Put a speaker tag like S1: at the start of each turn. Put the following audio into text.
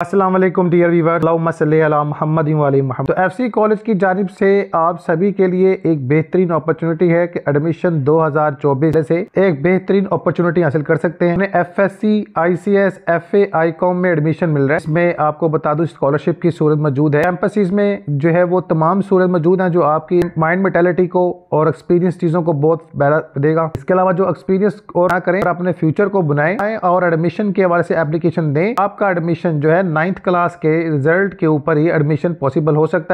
S1: Aslam dear Weaver Mahmad तो F C college की जानब से आप सभी के लिए एक बेहतरीन अपॉर्चुनिटी है कि एडमिशन 2024 से एक बेहतरीन अपॉर्चुनिटी हासिल कर सकते हैं F S C I C S F A I कॉम में एडमिशन मिल रहा है इसमें आपको बता दूं स्कॉलरशिप की सूरत मौजूद है कैंपसिस में जो है वो तमाम सूरत मौजूद है जो आपकी माइंड मेटेलिटी को और एक्सपीरियंस चीज़ों को बहुत बहरा देगा इसके अलावा जो एक्सपीरियंस और ना करें और अपने फ्यूचर को बनाए और एडमिशन के हवाले से एप्लीकेशन दें आपका एडमिशन जो है नाइन्थ क्लास के रिजल्ट के ऊपर ही एडमिशन पॉसिबल हो सकता है